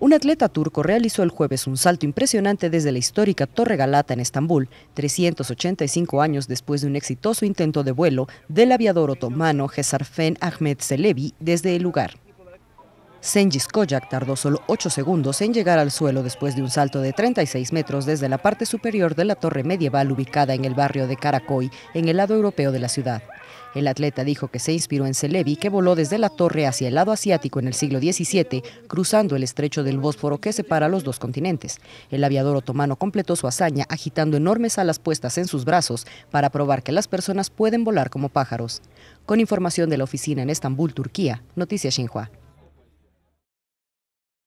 Un atleta turco realizó el jueves un salto impresionante desde la histórica Torre Galata en Estambul, 385 años después de un exitoso intento de vuelo del aviador otomano Hesarfen Ahmed Selevi desde el lugar. Senjis Koyak tardó solo 8 segundos en llegar al suelo después de un salto de 36 metros desde la parte superior de la torre medieval ubicada en el barrio de Karakoy, en el lado europeo de la ciudad. El atleta dijo que se inspiró en Celebi, que voló desde la torre hacia el lado asiático en el siglo XVII, cruzando el estrecho del Bósforo que separa los dos continentes. El aviador otomano completó su hazaña agitando enormes alas puestas en sus brazos para probar que las personas pueden volar como pájaros. Con información de la oficina en Estambul, Turquía, Noticias Xinhua.